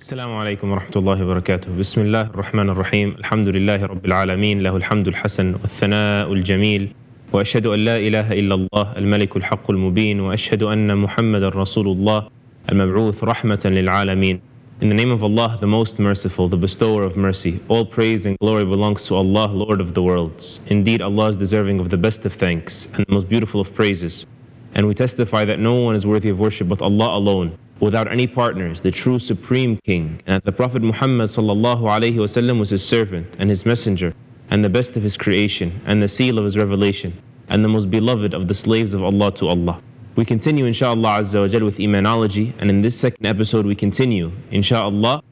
السلام عليكم ورحمة الله وبركاته بسم الله الرحمن الرحيم الحمد لله رب العالمين له الحمد الحسن والثناء الجميل وأشهد أن لا إله إلا الله الملك الحق المبين وأشهد أن محمد رسول الله المبعوث رحمة للعالمين In the name of Allah, the most merciful, the bestower of mercy, all praise and glory belongs to Allah, Lord of the worlds. Indeed, Allah is deserving of the best of thanks and the most beautiful of praises. And we testify that no one is worthy of worship but Allah alone without any partners, the true supreme king, and that the Prophet Muhammad وسلم, was his servant and his messenger, and the best of his creation, and the seal of his revelation, and the most beloved of the slaves of Allah to Allah. We continue, inshaAllah Azza with Imanology, and in this second episode, we continue, inshaAllah,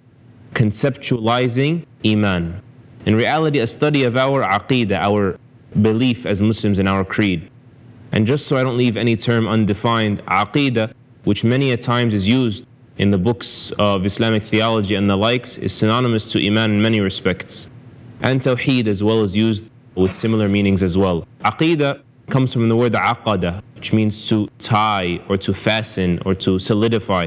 conceptualizing Iman. In reality, a study of our aqidah, our belief as Muslims in our creed. And just so I don't leave any term undefined, aqidah which many a times is used in the books of Islamic theology and the likes, is synonymous to Iman in many respects. And Tawheed as well is used with similar meanings as well. Aqidah comes from the word aqada, which means to tie or to fasten or to solidify.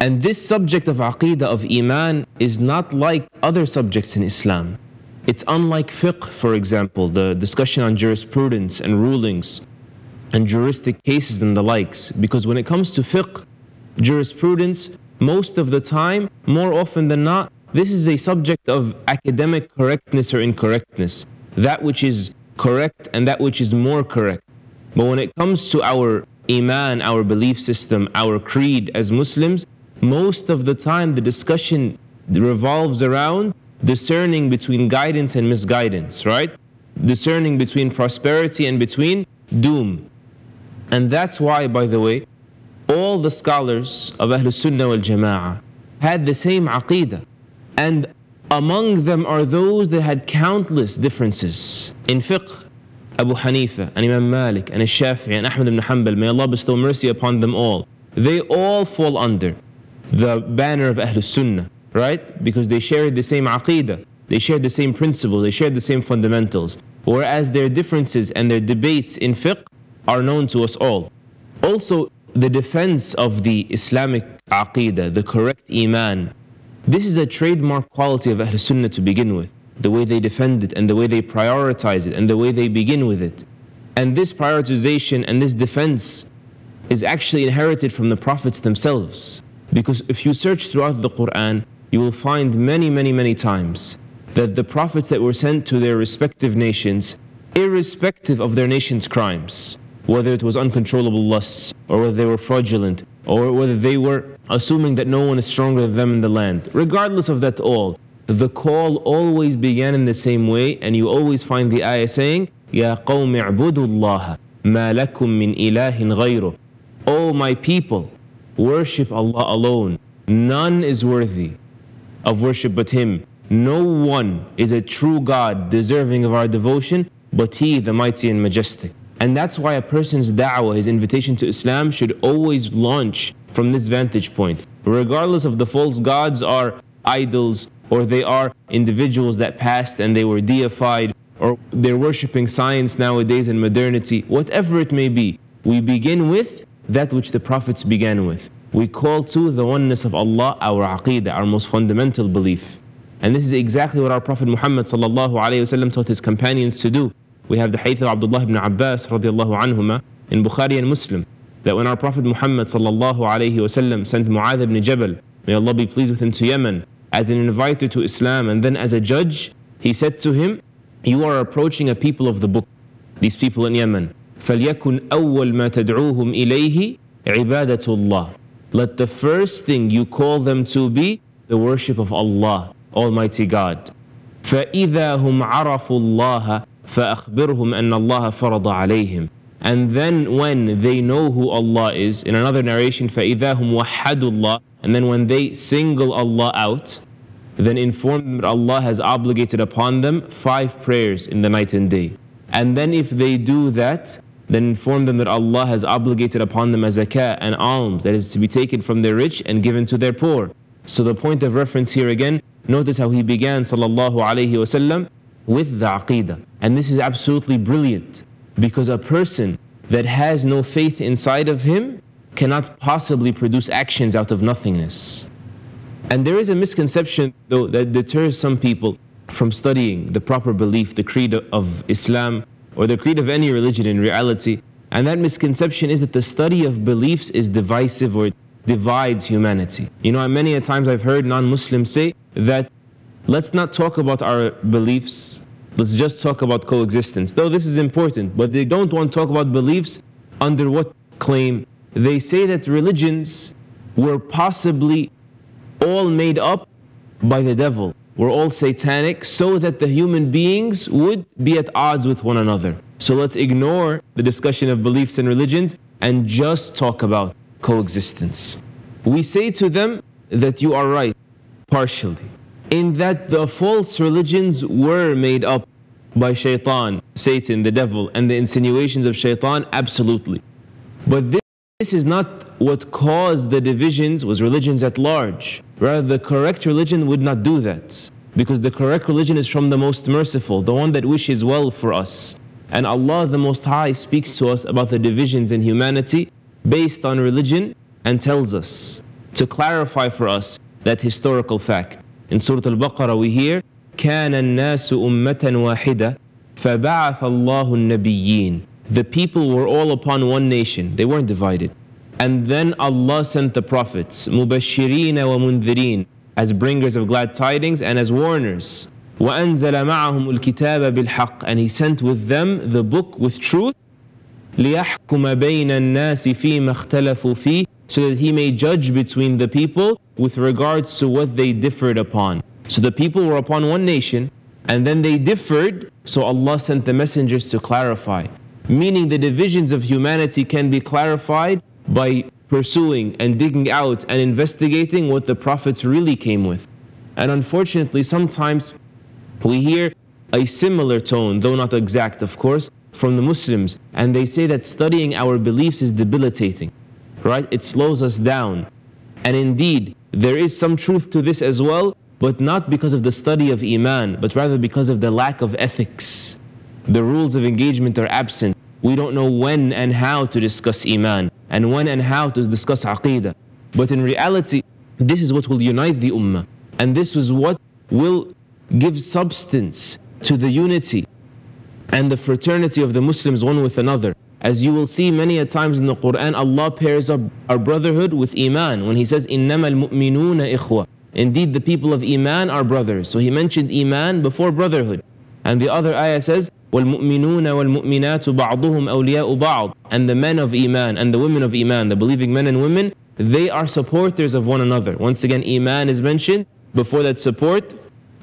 And this subject of aqidah of iman is not like other subjects in Islam. It's unlike fiqh, for example, the discussion on jurisprudence and rulings, and juristic cases and the likes. Because when it comes to fiqh, jurisprudence, most of the time, more often than not, this is a subject of academic correctness or incorrectness, that which is correct and that which is more correct. But when it comes to our iman, our belief system, our creed as Muslims, most of the time the discussion revolves around discerning between guidance and misguidance, right? Discerning between prosperity and between doom. And that's why, by the way, all the scholars of Ahl Sunnah wal Jama'ah had the same aqidah. And among them are those that had countless differences in fiqh. Abu Hanifa and Imam Malik and Shafi'i and Ahmad ibn Hanbal, may Allah bestow mercy upon them all. They all fall under the banner of Ahl Sunnah, right? Because they shared the same aqidah, they shared the same principles, they shared the same fundamentals. Whereas their differences and their debates in fiqh are known to us all. Also, the defense of the Islamic aqidah, the correct iman, this is a trademark quality of Ahl Sunnah to begin with. The way they defend it and the way they prioritize it and the way they begin with it. And this prioritization and this defense is actually inherited from the prophets themselves. Because if you search throughout the Quran, you will find many, many, many times that the prophets that were sent to their respective nations, irrespective of their nation's crimes, whether it was uncontrollable lusts, or whether they were fraudulent, or whether they were assuming that no one is stronger than them in the land. Regardless of that all, the call always began in the same way, and you always find the ayah saying, "Ya قَوْمِ اعْبُدُوا ma مَا min مِّنْ إِلَهٍ غَيْرُهُ my people, worship Allah alone. None is worthy of worship but Him. No one is a true God deserving of our devotion but He, the Mighty and Majestic. And that's why a person's da'wah, his invitation to Islam, should always launch from this vantage point, regardless of the false gods are idols or they are individuals that passed and they were deified or they're worshiping science nowadays and modernity, whatever it may be. We begin with that which the prophets began with. We call to the oneness of Allah our aqidah, our most fundamental belief. And this is exactly what our Prophet Muhammad taught his companions to do. We have the hadith of Abdullah ibn Abbas radiallahu anhuma in Bukhari and Muslim that when our Prophet Muhammad sallallahu alayhi wasallam sent Mu'adh ibn Jabal, may Allah be pleased with him, to Yemen as an inviter to Islam and then as a judge, he said to him, You are approaching a people of the book, these people in Yemen. فَلْيَكُنْ أَوَّلْ مَا تَدْعُوهُمْ إِلَيْهِ عِبَادَةُ اللَّهِ Let the first thing you call them to be the worship of Allah, Almighty God. فَإِذَا هُمْ عَرَفُوا اللَّهَ فأخبرهم أن الله فرض عليهم and then when they know who Allah is in another narration فإذا هم وحدوا الله and then when they single Allah out then inform them that Allah has obligated upon them five prayers in the night and day and then if they do that then inform them that Allah has obligated upon them a zakah and alms that is to be taken from their rich and given to their poor so the point of reference here again notice how he began sallallahu alaihi wasallam with the aqidah. And this is absolutely brilliant because a person that has no faith inside of him cannot possibly produce actions out of nothingness. And there is a misconception, though, that deters some people from studying the proper belief, the creed of Islam, or the creed of any religion in reality. And that misconception is that the study of beliefs is divisive or divides humanity. You know, many a times I've heard non Muslims say that Let's not talk about our beliefs. Let's just talk about coexistence. Though this is important, but they don't want to talk about beliefs under what claim? They say that religions were possibly all made up by the devil. We're all satanic so that the human beings would be at odds with one another. So let's ignore the discussion of beliefs and religions and just talk about coexistence. We say to them that you are right, partially in that the false religions were made up by shaitan, Satan, the devil, and the insinuations of shaitan, absolutely. But this, this is not what caused the divisions, was religions at large. Rather, the correct religion would not do that. Because the correct religion is from the most merciful, the one that wishes well for us. And Allah the Most High speaks to us about the divisions in humanity based on religion and tells us to clarify for us that historical fact. In Surah Al-Baqarah we hear, كَانَ النَّاسُ أُمَّةً وَاحِدَةً فَبَعَثَ اللَّهُ النَّبِيِّينَ The people were all upon one nation. They weren't divided. And then Allah sent the prophets, مُبَشِّرِينَ وَمُنذِرِينَ as bringers of glad tidings and as warners. وَأَنزَلَ مَعَهُمُ الْكِتَابَ بِالْحَقِّ And He sent with them the book with truth لِيَحْكُمَ بَيْنَ النَّاسِ فِي مَخْتَلَفُوا فِيهِ So that He may judge between the people with regards to what they differed upon. So the people were upon one nation, and then they differed, so Allah sent the messengers to clarify. Meaning the divisions of humanity can be clarified by pursuing and digging out and investigating what the prophets really came with. And unfortunately, sometimes we hear a similar tone, though not exact, of course, from the Muslims. And they say that studying our beliefs is debilitating, right? It slows us down. And indeed, there is some truth to this as well, but not because of the study of Iman, but rather because of the lack of ethics. The rules of engagement are absent. We don't know when and how to discuss Iman, and when and how to discuss Aqeedah. But in reality, this is what will unite the Ummah, and this is what will give substance to the unity and the fraternity of the Muslims one with another. As you will see many a times in the Quran, Allah pairs up our brotherhood with Iman when He says, إِنَّمَا Indeed, the people of Iman are brothers. So He mentioned Iman before brotherhood. And the other ayah says, وَالْمُؤْمِنُونَ وَالْمُؤْمِنَاتُ بَعْضُهُم أَوْلِيَاءُ بَعْضٍ And the men of Iman and the women of Iman, the believing men and women, they are supporters of one another. Once again, Iman is mentioned before that support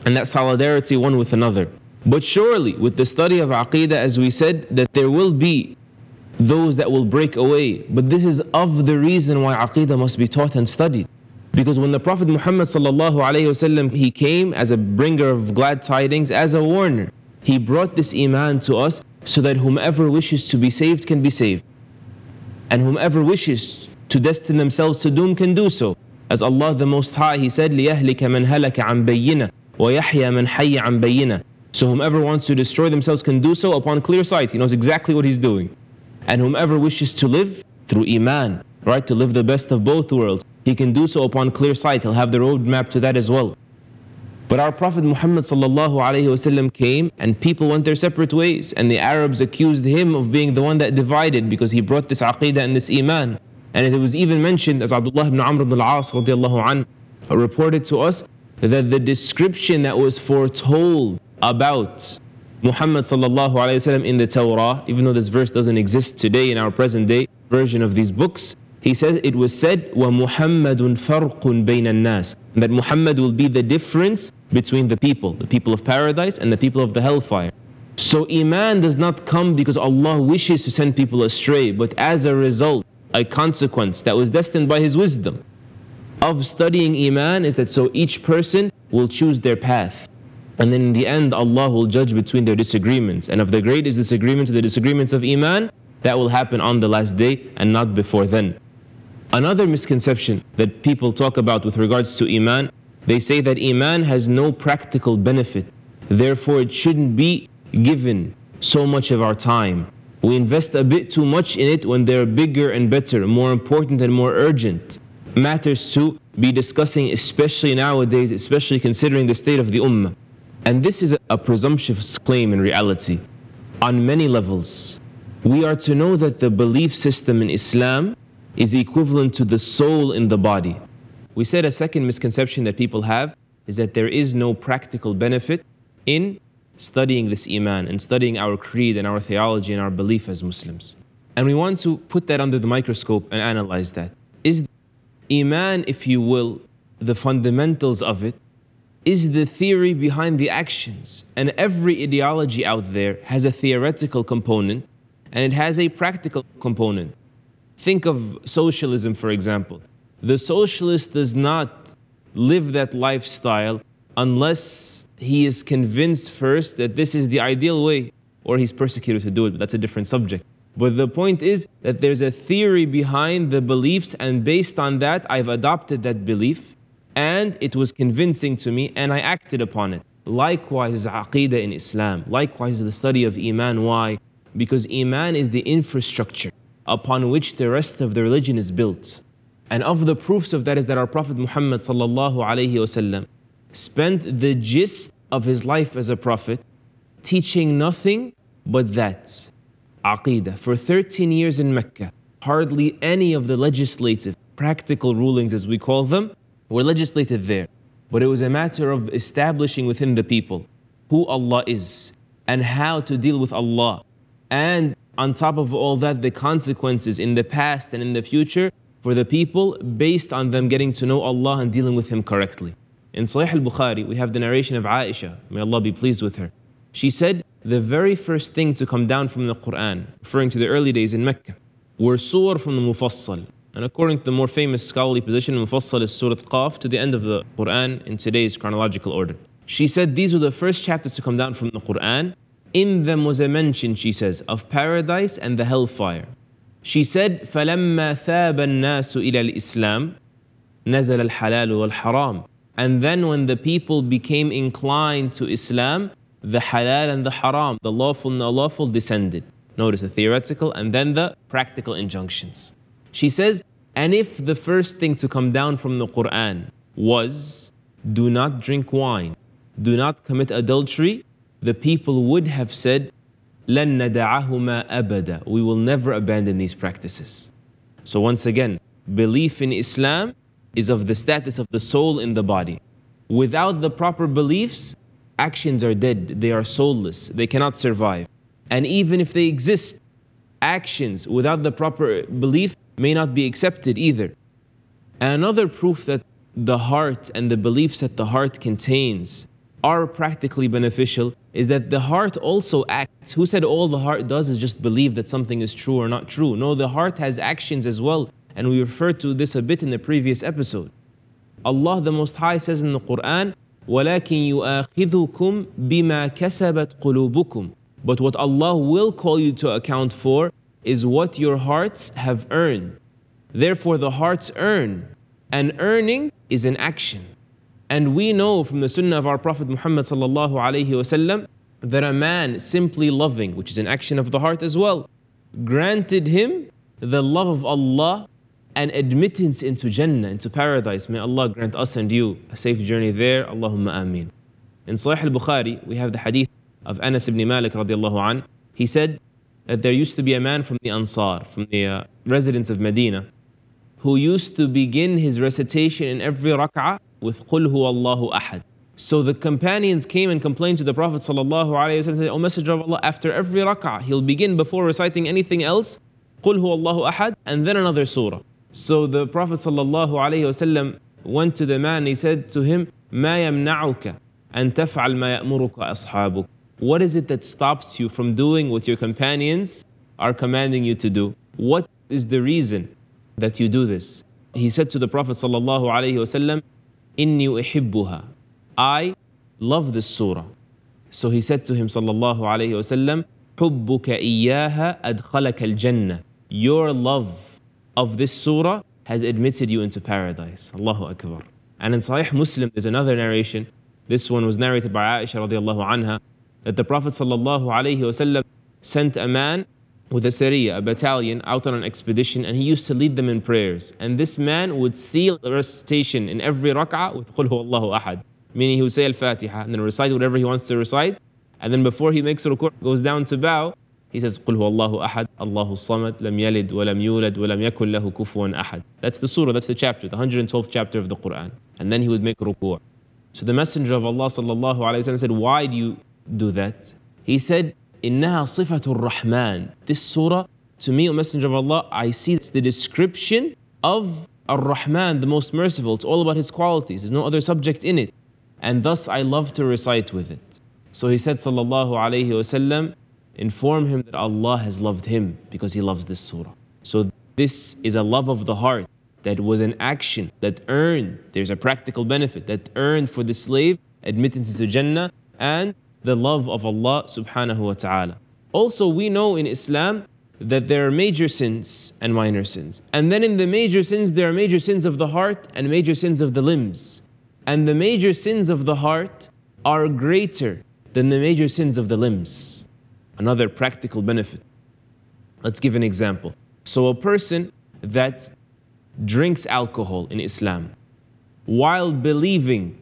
and that solidarity one with another. But surely, with the study of Aqidah, as we said, that there will be those that will break away. But this is of the reason why Aqidah must be taught and studied. Because when the Prophet Muhammad وسلم, he came as a bringer of glad tidings, as a warner, he brought this iman to us so that whomever wishes to be saved can be saved. And whomever wishes to destine themselves to doom can do so. As Allah the Most High, He said, لِيَهْلِكَ مَنْ هَلَكَ عَنْ بَيِّنَةٍ وَيَحْيَى مَنْ حَيَّ عَنْ بَيِّنَةٍ So whomever wants to destroy themselves can do so upon clear sight. He knows exactly what he's doing. And whomever wishes to live through Iman, right, to live the best of both worlds, he can do so upon clear sight. He'll have the roadmap to that as well. But our Prophet Muhammad وسلم, came and people went their separate ways. And the Arabs accused him of being the one that divided because he brought this aqidah and this iman. And it was even mentioned, as Abdullah ibn Amr ibn al-As عنه, reported to us, that the description that was foretold about Muhammad sallallahu alayhi wasallam in the Torah, even though this verse doesn't exist today in our present day version of these books, he says it was said, وَمُحَمَّدٌ Muhammadun farqun النَّاسِ Nas," that Muhammad will be the difference between the people, the people of paradise and the people of the hellfire. So Iman does not come because Allah wishes to send people astray, but as a result, a consequence that was destined by His wisdom of studying Iman is that so each person will choose their path. And then in the end, Allah will judge between their disagreements. And of the greatest to the disagreements of Iman, that will happen on the last day and not before then. Another misconception that people talk about with regards to Iman, they say that Iman has no practical benefit. Therefore, it shouldn't be given so much of our time. We invest a bit too much in it when there are bigger and better, more important and more urgent matters to be discussing, especially nowadays, especially considering the state of the Ummah. And this is a presumptuous claim in reality on many levels. We are to know that the belief system in Islam is equivalent to the soul in the body. We said a second misconception that people have is that there is no practical benefit in studying this Iman and studying our creed and our theology and our belief as Muslims. And we want to put that under the microscope and analyze that. Is Iman, if you will, the fundamentals of it, is the theory behind the actions. And every ideology out there has a theoretical component and it has a practical component. Think of socialism, for example. The socialist does not live that lifestyle unless he is convinced first that this is the ideal way or he's persecuted to do it, but that's a different subject. But the point is that there's a theory behind the beliefs, and based on that, I've adopted that belief and it was convincing to me and I acted upon it. Likewise, aqidah in Islam. Likewise, the study of Iman. Why? Because Iman is the infrastructure upon which the rest of the religion is built. And of the proofs of that is that our Prophet Muhammad spent the gist of his life as a prophet teaching nothing but that. Aqidah. For 13 years in Mecca, hardly any of the legislative, practical rulings as we call them, were legislated there, but it was a matter of establishing within the people who Allah is and how to deal with Allah. And on top of all that, the consequences in the past and in the future for the people based on them getting to know Allah and dealing with Him correctly. In Sahih al Bukhari, we have the narration of Aisha, may Allah be pleased with her. She said, The very first thing to come down from the Quran, referring to the early days in Mecca, were surah from the Mufassal, and according to the more famous scholarly position, Mufassal is Surah Qaf to the end of the Quran in today's chronological order. She said these were the first chapters to come down from the Quran. In them was a mention, she says, of paradise and the hellfire. She said, فَلَمَّا ثَابَ النَّاسُ إِلَى الْإِسْلَامِ نَزَلَ الْحَلَالُ وَالْحَرَامُ And then when the people became inclined to Islam, the halal and the haram, the lawful and the unlawful descended. Notice the theoretical and then the practical injunctions. She says, And if the first thing to come down from the Quran was, Do not drink wine, do not commit adultery, the people would have said, لن ندعهما أبدا. We will never abandon these practices. So, once again, belief in Islam is of the status of the soul in the body. Without the proper beliefs, actions are dead, they are soulless, they cannot survive. And even if they exist, actions without the proper belief may not be accepted either. Another proof that the heart and the beliefs that the heart contains are practically beneficial is that the heart also acts. Who said all the heart does is just believe that something is true or not true? No, the heart has actions as well, and we referred to this a bit in the previous episode. Allah the Most High says in the Quran, وَلَكِن يُؤَاخِذُكُم بِمَا كَسَبَتْ قُلُوبُكُم But what Allah will call you to account for is what your hearts have earned. Therefore, the hearts earn, and earning is an action. And we know from the sunnah of our Prophet Muhammad that a man simply loving, which is an action of the heart as well, granted him the love of Allah and admittance into Jannah, into paradise. May Allah grant us and you a safe journey there. Allahumma ameen. In Sahih al-Bukhari, we have the hadith of Anas ibn Malik radiallahu He said, that there used to be a man from the Ansar, from the uh, residents of Medina, who used to begin his recitation in every rak'ah with Qul Allahu Ahad. So the companions came and complained to the Prophet "O Messenger of Allah, after every rak'ah, he'll begin before reciting anything else, Qul Allahu Ahad, and then another surah. So the Prophet ﷺ went to the man, he said to him, ما يمنعك أن تفعل ما يأمرك أصحابك what is it that stops you from doing what your companions are commanding you to do? What is the reason that you do this? He said to the Prophet sallallahu alaihi wasallam, "Inni uhibbuha." I love this surah. So he said to him sallallahu alaihi wasallam, "Hubbuka iyyaha adkhalaka al-jannah." Your love of this surah has admitted you into paradise. Allahu Akbar. And in Sahih Muslim, there's another narration. This one was narrated by Aisha radiallahu anha that the Prophet ﷺ sent a man with a sariya, a battalion, out on an expedition, and he used to lead them in prayers. And this man would seal the recitation in every rak'ah with Qul Allahu Ahad, meaning he would say Al Fatiha and then recite whatever he wants to recite. And then before he makes ruku', goes down to bow, he says Qul Allahu Ahad, Allahu Samad, Lam Yalid, Walam Yulad, Walam Yakul Lahu Kufuwan Ahad. That's the surah, that's the chapter, the 112th chapter of the Quran. And then he would make ruku'. So the Messenger of Allah said, Why do you do that? He said, إنها صفة الرحمن. This surah, to me, O Messenger of Allah, I see it's the description of Ar-Rahman, the most merciful. It's all about his qualities. There's no other subject in it. And thus I love to recite with it. So he said, Sallallahu Alaihi Wasallam, inform him that Allah has loved him because he loves this surah. So this is a love of the heart that was an action that earned, there's a practical benefit that earned for the slave admittance to Jannah and the love of Allah subhanahu wa ta'ala. Also, we know in Islam that there are major sins and minor sins. And then in the major sins, there are major sins of the heart and major sins of the limbs. And the major sins of the heart are greater than the major sins of the limbs. Another practical benefit. Let's give an example. So, a person that drinks alcohol in Islam while believing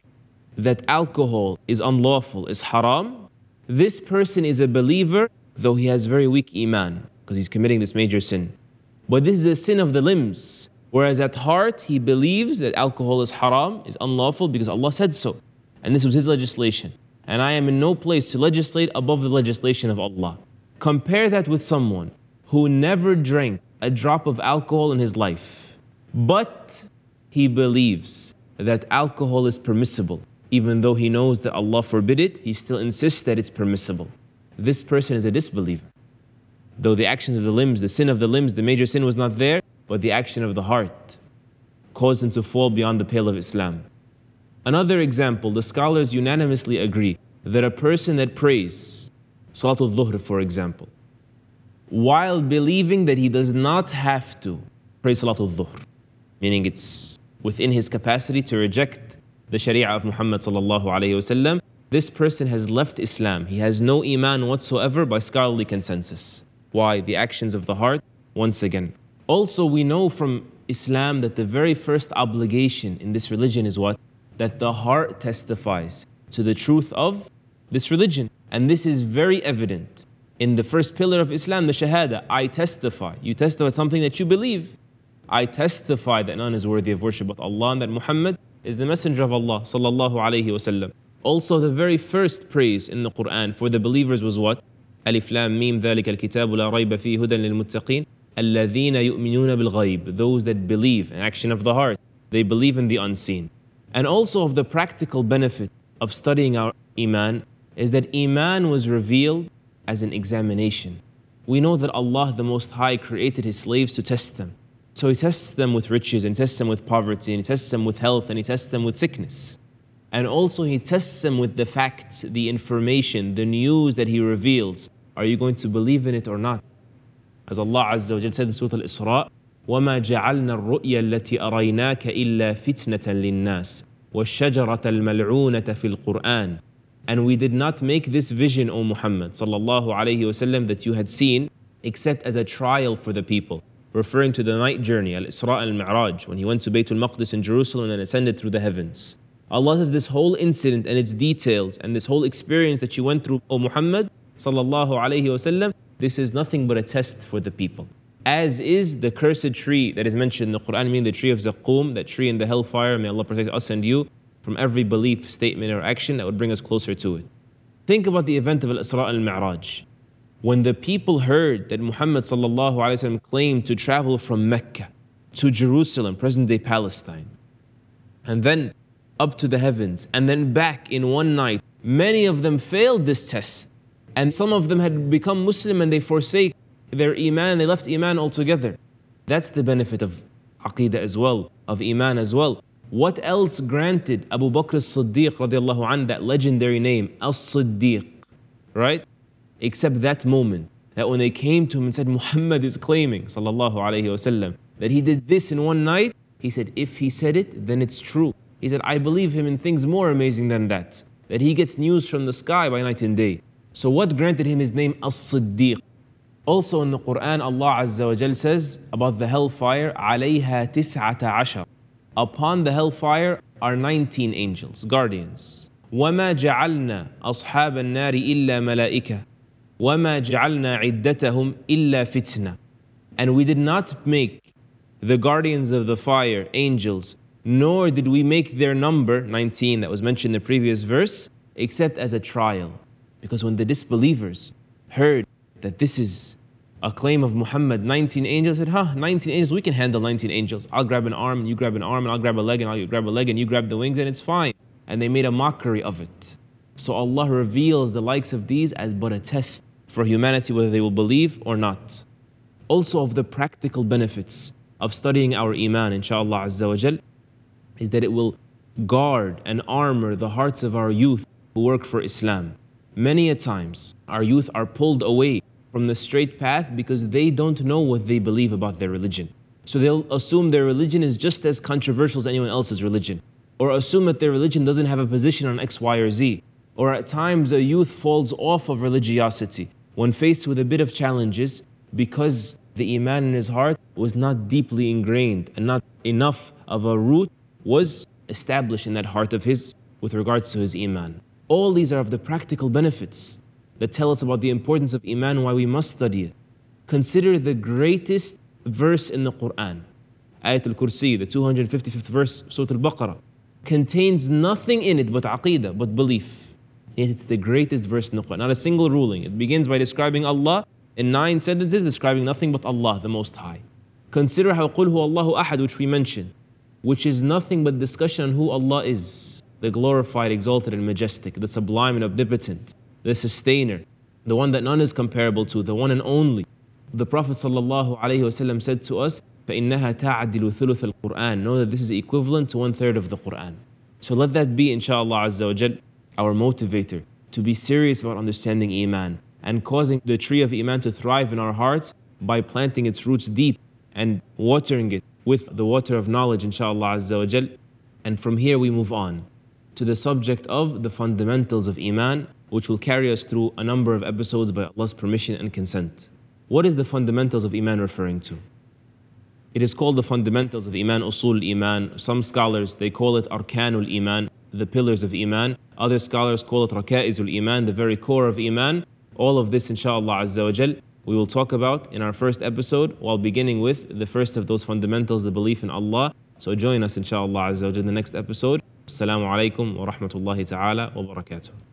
that alcohol is unlawful, is haram, this person is a believer, though he has very weak iman, because he's committing this major sin. But this is a sin of the limbs, whereas at heart he believes that alcohol is haram, is unlawful, because Allah said so. And this was his legislation. And I am in no place to legislate above the legislation of Allah. Compare that with someone who never drank a drop of alcohol in his life, but he believes that alcohol is permissible even though he knows that Allah forbid it, he still insists that it's permissible. This person is a disbeliever. Though the actions of the limbs, the sin of the limbs, the major sin was not there, but the action of the heart caused him to fall beyond the pale of Islam. Another example, the scholars unanimously agree that a person that prays, Salatul Dhuhr for example, while believing that he does not have to pray Salatul Dhuhr, meaning it's within his capacity to reject the Sharia of Muhammad sallallahu alayhi wasallam, this person has left Islam. He has no iman whatsoever by scholarly consensus. Why? The actions of the heart, once again. Also, we know from Islam that the very first obligation in this religion is what? That the heart testifies to the truth of this religion. And this is very evident in the first pillar of Islam, the Shahada. I testify. You testify something that you believe. I testify that none is worthy of worship but Allah and that Muhammad is the Messenger of Allah sallallahu alayhi wasallam. Also, the very first praise in the Quran for the believers was what? Alif Lam Mim ذلك الكتاب fi ريب lil هدى للمتقين الذين يؤمنون بالغيب those that believe an action of the heart they believe in the unseen and also of the practical benefit of studying our iman is that iman was revealed as an examination we know that Allah the most high created his slaves to test them so he tests them with riches, and tests them with poverty, and he tests them with health, and he tests them with sickness. And also he tests them with the facts, the information, the news that he reveals. Are you going to believe in it or not? As Allah Azza wa Jal said in Surah Al-Isra, وَمَا جَعَلْنَا الرُّؤْيَا الَّتِي أَرَيْنَاكَ إِلَّا فِتْنَةً لِلنَّاسِ وَالشَّجَرَةَ الْمَلْعُونَةَ فِي الْقُرْآنِ And we did not make this vision, O Muhammad sallallahu alaihi wasallam, that you had seen, except as a trial for the people referring to the night journey, Al Isra al Mi'raj, when he went to Baytul Maqdis in Jerusalem and ascended through the heavens. Allah says this whole incident and its details and this whole experience that you went through, O Muhammad, sallallahu wasallam, this is nothing but a test for the people. As is the cursed tree that is mentioned in the Quran, meaning the tree of Zaqqum, that tree in the hellfire. May Allah protect us and you from every belief, statement, or action that would bring us closer to it. Think about the event of Al Isra al Mi'raj. When the people heard that Muhammad claimed to travel from Mecca to Jerusalem, present day Palestine, and then up to the heavens, and then back in one night, many of them failed this test. And some of them had become Muslim and they forsake their Iman, they left Iman altogether. That's the benefit of Aqidah as well, of Iman as well. What else granted Abu Bakr as Siddiq, that legendary name, As Siddiq, right? except that moment that when they came to him and said, Muhammad is claiming, sallallahu wasallam, that he did this in one night, he said, if he said it, then it's true. He said, I believe him in things more amazing than that, that he gets news from the sky by night and day. So what granted him his name As-Siddiq? Also in the Quran, Allah Azza wa Jal says about the hellfire, عَلَيْهَا تِسْعَةَ عَشَرَ Upon the hellfire are 19 angels, guardians. وَمَا جَعَلْنَا أَصْحَابَ النَّارِ إِلَّا مَلَائِكَةً وَمَا جَعَلْنَا عِدَّتَهُمْ إِلَّا فِتْنَةً And we did not make the guardians of the fire, angels, nor did we make their number, 19, that was mentioned in the previous verse, except as a trial. Because when the disbelievers heard that this is a claim of Muhammad, 19 angels, said, huh, 19 angels, we can handle 19 angels. I'll grab an arm, and you grab an arm, and I'll grab a leg, and I'll grab a leg, and you grab the wings, and it's fine. And they made a mockery of it. So Allah reveals the likes of these as but a test for humanity, whether they will believe or not. Also, of the practical benefits of studying our Iman, inshallah Azza wa Jal, is that it will guard and armor the hearts of our youth who work for Islam. Many a times, our youth are pulled away from the straight path because they don't know what they believe about their religion. So they'll assume their religion is just as controversial as anyone else's religion, or assume that their religion doesn't have a position on X, Y, or Z. Or at times, a youth falls off of religiosity when faced with a bit of challenges, because the iman in his heart was not deeply ingrained and not enough of a root was established in that heart of his with regards to his iman. All these are of the practical benefits that tell us about the importance of iman, why we must study it. Consider the greatest verse in the Quran, Ayat al-Kursi, the 255th verse, Surah al-Baqarah, contains nothing in it but aqidah, but belief. Yet it's the greatest verse in the Quran. Not a single ruling. It begins by describing Allah in nine sentences, describing nothing but Allah, the Most High. Consider how Qulhu Allahu Ahad, which we mentioned, which is nothing but discussion on who Allah is the glorified, exalted, and majestic, the sublime and omnipotent, the sustainer, the one that none is comparable to, the one and only. The Prophet ﷺ said to us, فإنها تعدل ثلث القرآن. Know that this is equivalent to one third of the Quran. So let that be, inshallah, azza wa jalla our motivator, to be serious about understanding Iman and causing the tree of Iman to thrive in our hearts by planting its roots deep and watering it with the water of knowledge, inshallah azza And from here we move on to the subject of the fundamentals of Iman, which will carry us through a number of episodes by Allah's permission and consent. What is the fundamentals of Iman referring to? It is called the fundamentals of Iman, Usul Iman. Some scholars, they call it Arkanul Iman, the pillars of Iman. Other scholars call it Raka'izul Iman, the very core of Iman. All of this, inshallah, Azza wa Jal, we will talk about in our first episode while beginning with the first of those fundamentals, the belief in Allah. So join us, inshallah, Azza wa Jal, in the next episode. Assalamu alaikum wa rahmatullahi ta'ala wa barakatuh.